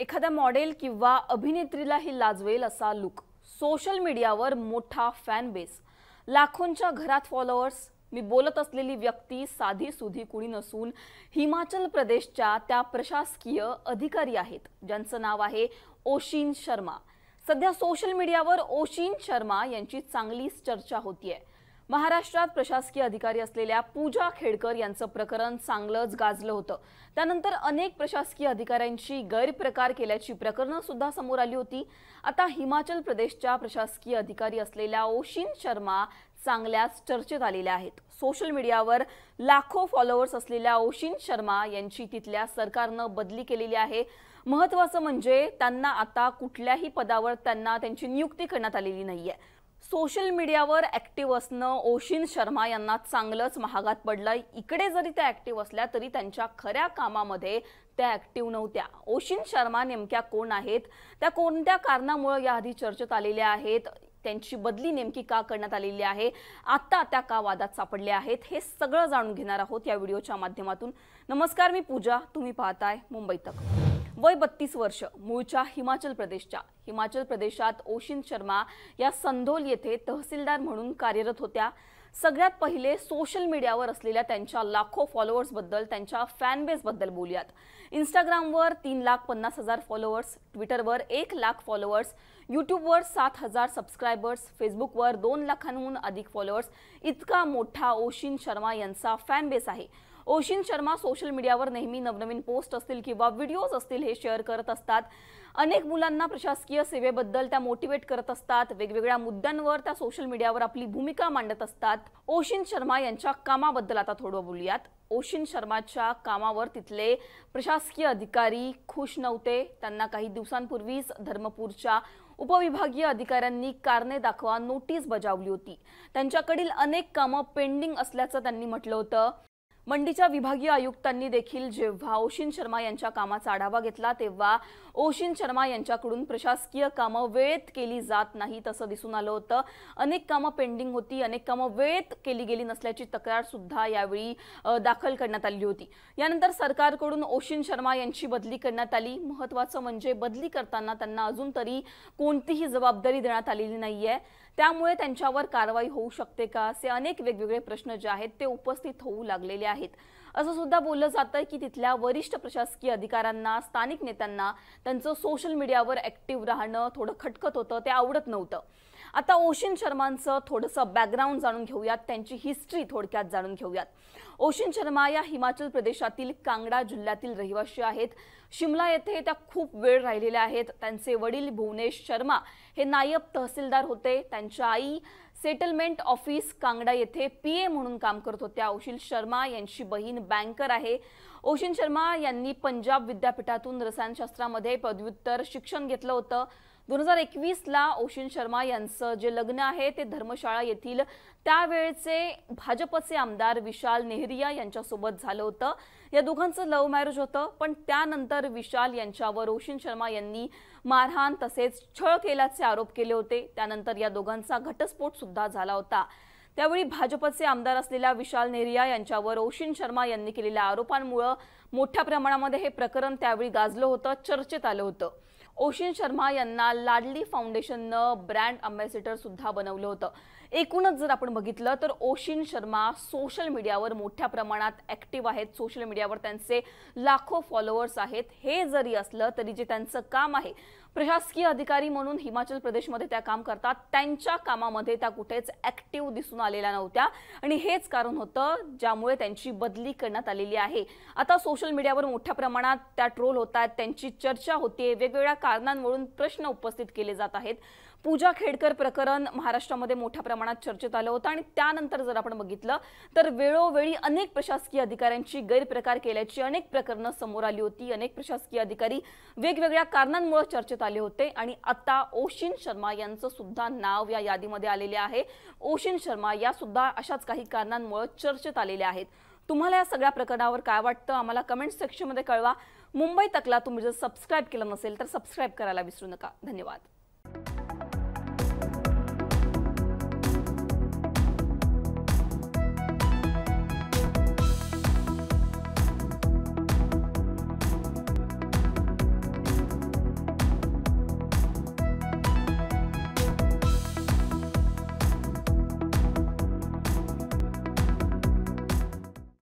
एखाद्या मॉडेल किंवा अभिनेत्रीलाही लाजवेल असा लुक सोशल मीडियावर मोठा फॅन बेस लाखोंच्या घरात फॉलोअर्स मी बोलत असलेली व्यक्ती साधी सुधी कुणी नसून हिमाचल प्रदेशच्या त्या प्रशासकीय अधिकारी आहेत ज्यांचं नाव आहे ओशीन शर्मा सध्या सोशल मीडियावर ओशीन शर्मा यांची चांगलीच चर्चा होतीये महाराष्ट्रात प्रशासकीय अधिकारी असलेल्या पूजा खेडकर यांचं प्रकरण चांगलंच गाजलं होतं त्यानंतर अनेक प्रशासकीय अधिकाऱ्यांची गैरप्रकार केल्याची प्रकरणं सुद्धा समोर आली होती आता हिमाचल प्रदेशच्या प्रशासकीय अधिकारी असलेल्या ओशिन शर्मा चांगल्याच चर्चेत आलेल्या आहेत सोशल मीडियावर लाखो फॉलोअर्स असलेल्या ओशिन शर्मा यांची तिथल्या सरकारनं बदली केलेली आहे महत्वाचं म्हणजे त्यांना आता कुठल्याही पदावर त्यांना त्यांची नियुक्ती करण्यात आलेली नाहीये सोशल मीडियावर ऍक्टिव्ह असणं ओशिन शर्मा यांना चांगलंच महागात पडलं इकडे जरी त्या ॲक्टिव्ह असल्या तरी त्यांच्या खऱ्या कामामध्ये त्या ॲक्टिव्ह नव्हत्या ओशिन शर्मा नेमक्या कोण आहेत त्या कोणत्या कारणामुळे याआधी चर्चेत आलेल्या आहेत त्यांची बदली नेमकी का करण्यात आलेली आहे आत्ता त्या का वादात सापडल्या आहेत हे सगळं जाणून घेणार आहोत या व्हिडिओच्या माध्यमातून नमस्कार मी पूजा तुम्ही पाहताय मुंबई वय बत्तीस वर्ष मूळच्या हिमाचल प्रदेशच्या हिमाचल प्रदेशात ओशिन शर्मा या संधोल येथे तहसीलदार म्हणून कार्यरत होत्या सगळ्यात पहिले सोशल मीडियावर असलेल्या त्यांच्या लाखो फॉलोअर्सबद्दल त्यांच्या फॅनबेसबद्दल बोलूयात इन्स्टाग्रामवर तीन लाख पन्नास हजार फॉलोअर्स ट्विटरवर एक लाख फॉलोअर्स यूट्यूबवर सात हजार सबस्क्रायबर्स फेसबुकवर दोन लाखांहून अधिक फॉलोअर्स इतका मोठा ओशिन शर्मा यांचा फॅनबेस आहे ओशिन शर्मा सोशल मीडियावर नेहमी नवनवीन पोस्ट असतील किंवा व्हिडिओज असतील हे शेअर करत असतात अनेक मुलांना प्रशासकीय सेवेबद्दल त्या मोटिवेट करत असतात वेगवेगळ्या मुद्द्यांवर त्या सोशल मीडियावर आपली भूमिका मांडत असतात ओशिन शर्मा यांच्या कामाबद्दल आता थोडं बोलूयात ओशिन शर्माच्या कामावर तिथले प्रशासकीय अधिकारी खुश नव्हते त्यांना काही दिवसांपूर्वीच धर्मपूरच्या उपविभागीय अधिकाऱ्यांनी कारणे दाखवा नोटीस बजावली होती त्यांच्याकडील अनेक कामं पेंडिंग असल्याचं त्यांनी म्हटलं होतं मंडीच्या विभागीय आयुक्तांनी देखील जेव्हा ओशिन शर्मा यांच्या कामाचा आढावा घेतला तेव्हा ओशिन शर्मा यांच्याकडून प्रशासकीय कामं वेळेत केली जात नाहीत असं दिसून आलं होतं अनेक कामं पेंडिंग होती अनेक कामं वेळेत केली गेली नसल्याची तक्रार सुद्धा यावेळी दाखल करण्यात आली होती यानंतर सरकारकडून ओशिन शर्मा यांची बदली करण्यात आली महत्वाचं म्हणजे बदली करताना त्यांना अजून तरी कोणतीही जबाबदारी देण्यात आलेली नाहीये त्यामुळे त्यांच्यावर कारवाई होऊ शकते का असे अनेक वेगवेगळे प्रश्न जे आहेत ते उपस्थित होऊ लागलेले आहेत असं सुद्धा बोललं जातं की तिथल्या वरिष्ठ प्रशासकीय अधिकाऱ्यांना स्थानिक नेत्यांना त्यांचं सोशल मीडियावर ऍक्टिव्ह राहणं थोडं खटकत होतं ते आवडत नव्हतं आता ओशिन शर्मांचं थोडंसं बॅकग्राऊंड जाणून घेऊयात त्यांची हिस्ट्री थोडक्यात जाणून घेऊयात ओशिन शर्मा या हिमाचल प्रदेशातील कांगडा जिल्ह्यातील रहिवाशी आहेत शिमला येथे त्या खूप वेळ राहिलेल्या आहेत त्यांचे वडील भुवनेश शर्मा हे नायब तहसीलदार होते त्यांच्या आई सेटलमेंट ऑफिस कांगडा येथे पी ए म्हणून काम करत होत्या ओशिल शर्मा यांची बहीण बँकर आहे ओशिल शर्मा यांनी पंजाब विद्यापीठातून रसायनशास्त्रामध्ये पदव्युत्तर शिक्षण घेतलं होतं दोन हजार एकवीसला ओशिन शर्मा यांचं जे लग्न आहे ते धर्मशाळा येथील त्यावेळचे भाजपचे आमदार विशाल नेहरिया यांच्यासोबत झालं होतं या दोघांचं लव्ह मॅरेज होतं पण त्यानंतर विशाल यांच्यावर ओशिन शर्मा यांनी मारहाण तसेच छळ केल्याचे आरोप केले होते त्यानंतर या दोघांचा घटस्फोट सुद्धा झाला होता त्यावेळी भाजपचे आमदार असलेल्या विशाल नेहरिया यांच्यावर ओशिन शर्मा यांनी केलेल्या आरोपांमुळं मोठ्या प्रमाणामध्ये हे प्रकरण त्यावेळी गाजलं होतं चर्चेत आलं होतं ओशिन शर्मा यांना लाडली फाउंडेशननं ब्रँड अम्बॅसेडर सुद्धा बनवलं होतं एकूणच जर आपण बघितलं तर ओशिन शर्मा सोशल मीडियावर मोठ्या प्रमाणात ॲक्टिव्ह आहेत सोशल मीडियावर त्यांचे लाखो फॉलोअर्स आहेत हे जरी असलं तरी जे त्यांचं काम आहे प्रशासकीय अधिकारी म्हणून हिमाचल प्रदेशमध्ये त्या काम करतात त्यांच्या कामामध्ये त्या कुठेच ऍक्टिव्ह दिसून आलेल्या नव्हत्या आणि हेच कारण होतं ज्यामुळे त्यांची बदली करण्यात आलेली आहे आता सोशल मीडियावर मोठ्या प्रमाणात त्या ट्रोल होत त्यांची चर्चा होते वेगवेगळ्या कारणांवरून प्रश्न उपस्थित केले जात आहेत पूजा खेडकर प्रकरण महाराष्ट्रामध्ये मोठ्या प्रमाणात चर्चेत आलं होतं आणि त्यानंतर जर आपण बघितलं तर वेळोवेळी अनेक प्रशासकीय अधिकाऱ्यांची गैरप्रकार केल्याची अनेक प्रकरणं समोर आली होती अनेक प्रशासकीय अधिकारी वेगवेगळ्या कारणांमुळे चर्चेत आले होते आणि आता ओशिन शर्मा यांचं सुद्धा नाव या यादीमध्ये आलेले आहे ओशिन शर्मा या सुद्धा अशाच काही कारणांमुळे चर्चेत आलेल्या आहेत तुम्हाला या सगळ्या प्रकरणावर काय वाटतं आम्हाला कमेंट सेक्शनमध्ये कळवा मुंबई तकला तुम्ही जर सबस्क्राईब केलं नसेल तर सबस्क्राईब करायला विसरू नका धन्यवाद